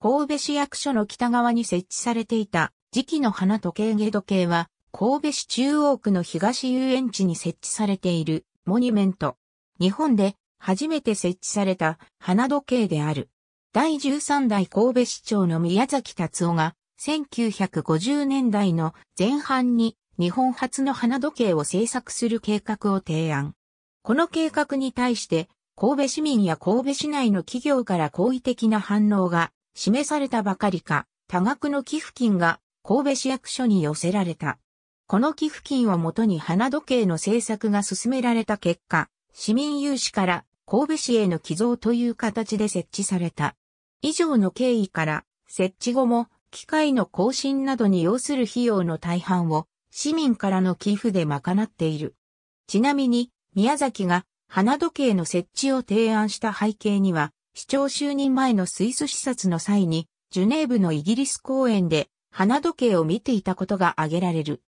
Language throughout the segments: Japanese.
神戸市役所の北側に設置されていた時期の花時計下時計は、神戸市中央区の東遊園地に設置されているモニュメント。日本で初めて設置された花時計である。第13代神戸市長の宮崎達夫が1950年代の前半に日本初の花時計を制作する計画を提案。この計画に対して神戸市民や神戸市内の企業から好意的な反応が示されたばかりか、多額の寄付金が神戸市役所に寄せられた。この寄付金をもとに花時計の制作が進められた結果、市民有志から神戸市への寄贈という形で設置された。以上の経緯から、設置後も機械の更新などに要する費用の大半を市民からの寄付で賄っている。ちなみに、宮崎が花時計の設置を提案した背景には、市長就任前のスイス視察の際に、ジュネーブのイギリス公園で、花時計を見ていたことが挙げられる。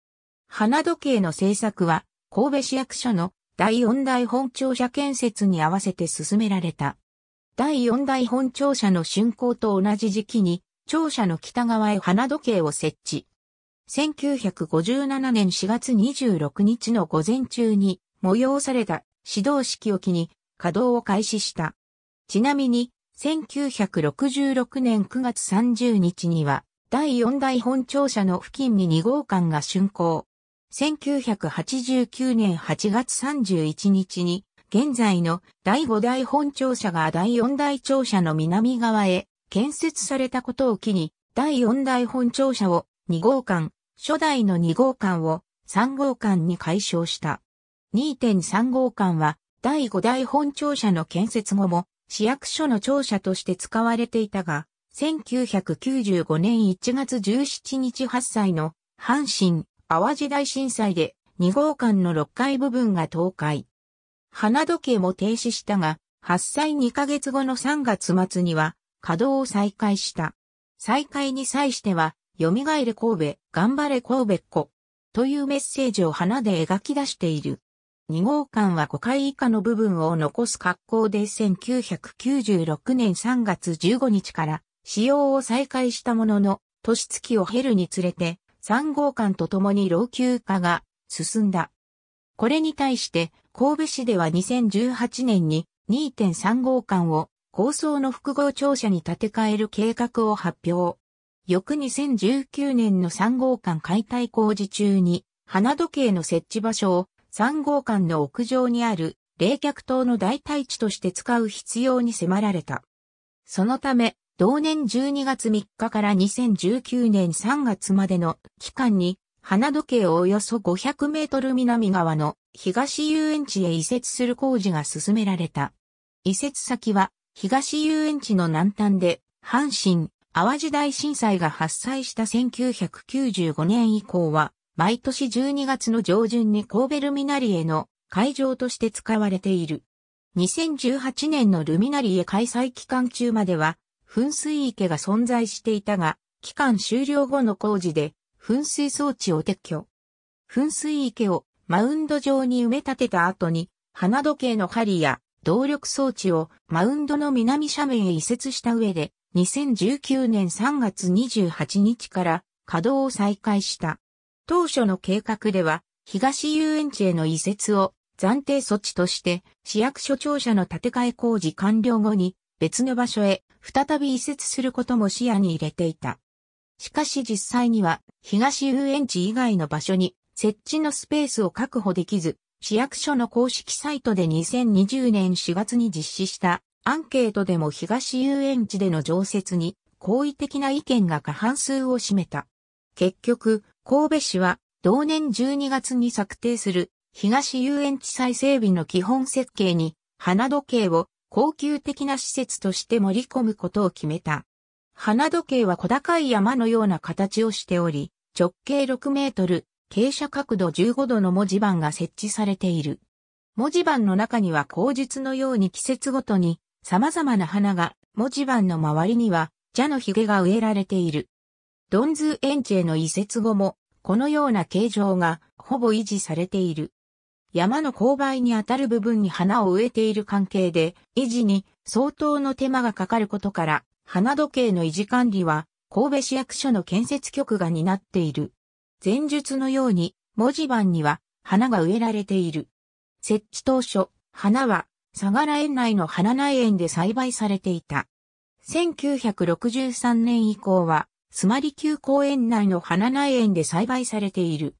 花時計の制作は、神戸市役所の第4代本庁舎建設に合わせて進められた。第4代本庁舎の竣工と同じ時期に、庁舎の北側へ花時計を設置。1957年4月26日の午前中に催された指導式を機に稼働を開始した。ちなみに、1966年9月30日には、第4代本庁舎の付近に2号館が竣工。1989年8月31日に、現在の第5代本庁舎が第4代庁舎の南側へ建設されたことを機に、第4代本庁舎を2号館、初代の2号館を3号館に改称した。2.3号館は第5代本庁舎の建設後も市役所の庁舎として使われていたが、1995年1月17日8歳の阪神・淡路大震災で2号館の6階部分が倒壊。花時計も停止したが、発災2ヶ月後の3月末には稼働を再開した。再開に際しては、蘇れ神戸、頑張れ神戸っ子というメッセージを花で描き出している。2号館は5階以下の部分を残す格好で1996年3月15日から使用を再開したものの、年月を経るにつれて3号館とともに老朽化が進んだ。これに対して神戸市では2018年に2.3号館を高層の複合庁舎に建て替える計画を発表。翌2019年の3号館解体工事中に花時計の設置場所を3号館の屋上にある冷却塔の代替地として使う必要に迫られた。そのため、同年12月3日から2019年3月までの期間に、花時計をおよそ500メートル南側の東遊園地へ移設する工事が進められた。移設先は東遊園地の南端で阪神・淡路大震災が発災した1995年以降は毎年12月の上旬に神戸ルミナリエの会場として使われている。2018年のルミナリエ開催期間中までは、噴水池が存在していたが、期間終了後の工事で、噴水装置を撤去。噴水池をマウンド上に埋め立てた後に、花時計の針や動力装置をマウンドの南斜面へ移設した上で、2019年3月28日から稼働を再開した。当初の計画では、東遊園地への移設を暫定措置として、市役所庁舎の建て替え工事完了後に、別の場所へ再び移設することも視野に入れていた。しかし実際には、東遊園地以外の場所に設置のスペースを確保できず、市役所の公式サイトで2020年4月に実施したアンケートでも東遊園地での常設に好意的な意見が過半数を占めた。結局、神戸市は同年12月に策定する東遊園地再整備の基本設計に花時計を高級的な施設として盛り込むことを決めた。花時計は小高い山のような形をしており、直径6メートル、傾斜角度15度の文字盤が設置されている。文字盤の中には口述のように季節ごとに様々な花が、文字盤の周りには、蛇の髭が植えられている。ドンズ園地への移設後も、このような形状がほぼ維持されている。山の勾配にあたる部分に花を植えている関係で、維持に相当の手間がかかることから、花時計の維持管理は、神戸市役所の建設局が担っている。前述のように、文字盤には花が植えられている。設置当初、花は、相良園内の花苗園で栽培されていた。1963年以降は、つまり、休公園内の花苗園で栽培されている。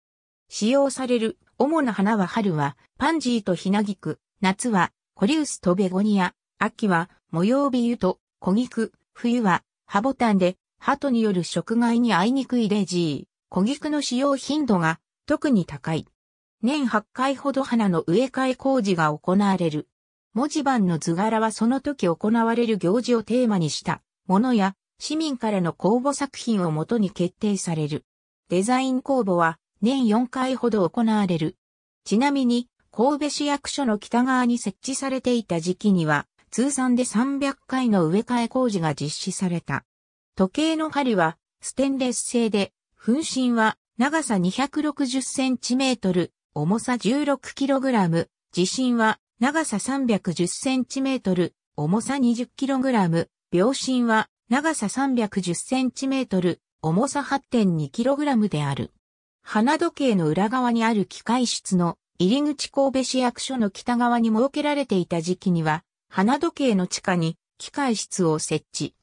使用される主な花は春はパンジーとひなぎく、夏はコリウスとベゴニア、秋は模様ビ湯と小菊、冬はハボタンで、鳩による食害に遭いにくいレジー、小菊の使用頻度が特に高い。年8回ほど花の植え替え工事が行われる。文字盤の図柄はその時行われる行事をテーマにしたものや市民からの公募作品をもとに決定される。デザイン公募は年4回ほど行われる。ちなみに、神戸市役所の北側に設置されていた時期には、通算で300回の植え替え工事が実施された。時計の針はステンレス製で、噴身は長さ260センチメートル、重さ16キログラム、地震は長さ310センチメートル、重さ20キログラム、秒針は長さ 310cm、重さ 8.2kg である。花時計の裏側にある機械室の入り口神戸市役所の北側に設けられていた時期には、花時計の地下に機械室を設置。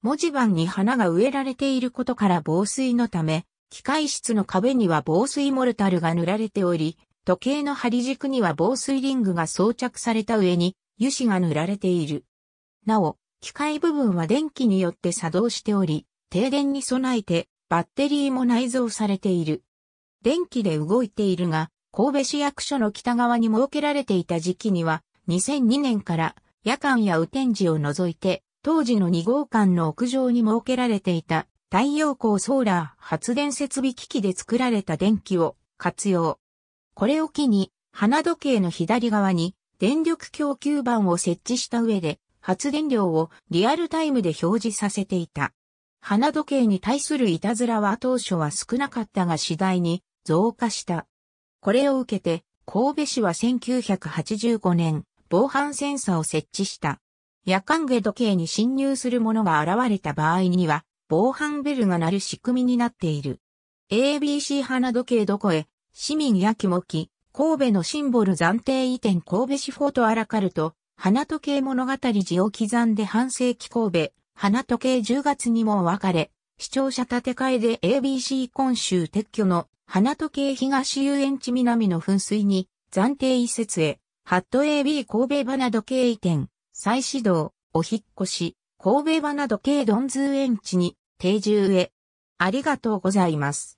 文字盤に花が植えられていることから防水のため、機械室の壁には防水モルタルが塗られており、時計の針軸には防水リングが装着された上に油脂が塗られている。なお、機械部分は電気によって作動しており、停電に備えてバッテリーも内蔵されている。電気で動いているが、神戸市役所の北側に設けられていた時期には、2002年から夜間や雨天時を除いて、当時の2号館の屋上に設けられていた太陽光ソーラー発電設備機器で作られた電気を活用。これを機に、花時計の左側に電力供給板を設置した上で、発電量をリアルタイムで表示させていた。花時計に対するいたずらは当初は少なかったが次第に増加した。これを受けて、神戸市は1985年、防犯センサーを設置した。夜間下時計に侵入する者が現れた場合には、防犯ベルが鳴る仕組みになっている。ABC 花時計どこへ、市民や木もき、神戸のシンボル暫定移転神戸市フォートアラカルト、花時計物語字を刻んで半世紀神戸、花時計10月にも別れ、視聴者建て替えで ABC 今週撤去の花時計東遊園地南の噴水に暫定移設へ、ハット AB 神戸花時計移転、再始動、お引越し、神戸花時計ドンズ園地に定住へ。ありがとうございます。